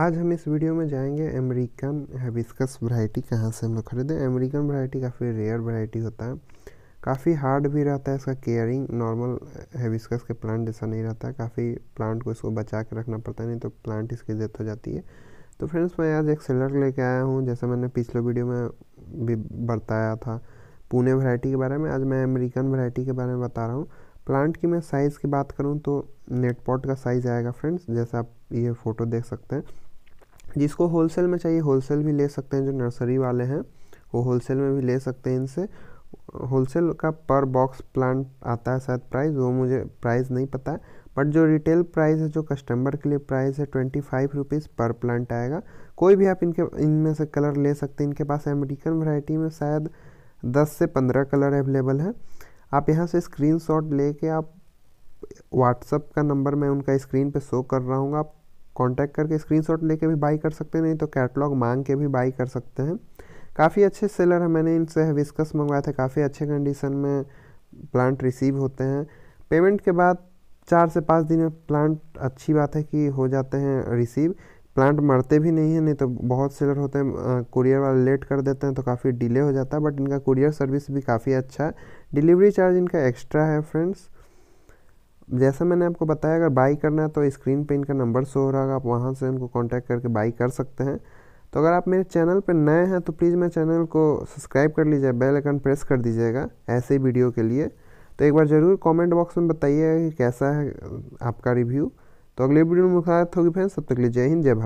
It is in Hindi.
आज हम इस वीडियो में जाएंगे अमेरिकन हेबिस्कस वैरायटी कहाँ से हम लोग खरीदें अमेरिकन वैरायटी काफ़ी रेयर वैरायटी होता है काफ़ी हार्ड भी रहता है इसका केयरिंग नॉर्मल हेबिस्कस के प्लांट जैसा नहीं रहता है काफ़ी प्लांट को इसको बचा के रखना पड़ता है नहीं तो प्लांट इसकी डेथ हो जाती है तो फ्रेंड्स मैं आज एक सेलर लेके आया हूँ जैसे मैंने पिछले वीडियो में भी बताया था पुणे वैरायटी के बारे में आज मैं अमेरिकन वैरायटी के बारे में बता रहा हूँ प्लांट की मैं साइज़ की बात करूँ तो नेट पॉट का साइज़ आएगा फ्रेंड्स जैसे आप ये फ़ोटो देख सकते हैं जिसको होलसेल में चाहिए होलसेल भी ले सकते हैं जो नर्सरी वाले हैं वो होलसेल में भी ले सकते हैं इनसे होलसेल का पर बॉक्स प्लांट आता है शायद प्राइस वो मुझे प्राइस नहीं पता है बट जो रिटेल प्राइस है जो कस्टमर के लिए प्राइस है ट्वेंटी फाइव रुपीज़ पर प्लांट आएगा कोई भी आप इनके इनमें से कलर ले सकते हैं इनके पास अमेरिकन वैरायटी में शायद दस से पंद्रह कलर अवेलेबल है आप यहाँ से स्क्रीन शॉट लेके आप व्हाट्सअप का नंबर मैं उनका स्क्रीन पे शो कर रहा हूँ आप कांटेक्ट करके शॉट लेके भी बाई कर सकते हैं नहीं तो कैटलॉग मांग के भी बाई कर सकते हैं काफ़ी अच्छे सेलर हैं मैंने इनसे विस्कस मंगवाया था काफ़ी अच्छे कंडीशन में प्लांट रिसीव होते हैं पेमेंट के बाद चार से पाँच दिन में प्लांट अच्छी बात है कि हो जाते हैं रिसीव प्लांट मरते भी नहीं हैं नहीं तो बहुत सेलर होते हैं कुरियर वाले लेट कर देते हैं तो काफ़ी डिले हो जाता है बट इनका कुरियर सर्विस भी काफ़ी अच्छा है डिलीवरी चार्ज इनका एक्स्ट्रा है फ्रेंड्स जैसा मैंने आपको बताया अगर बाई करना है तो स्क्रीन पे इनका नंबर शो हो रहा है आप वहाँ से उनको कांटेक्ट करके बाई कर सकते हैं तो अगर आप मेरे चैनल पर नए हैं तो प्लीज़ मेरे चैनल को सब्सक्राइब कर लीजिए बेल आइकन प्रेस कर दीजिएगा ऐसे वीडियो के लिए तो एक बार ज़रूर कमेंट बॉक्स में बताइएगा कि कैसा है आपका रिव्यू तो अगले वीडियो में मुखात होगी फ्रेंड्स तब तक लिए जय हिंद जय भारत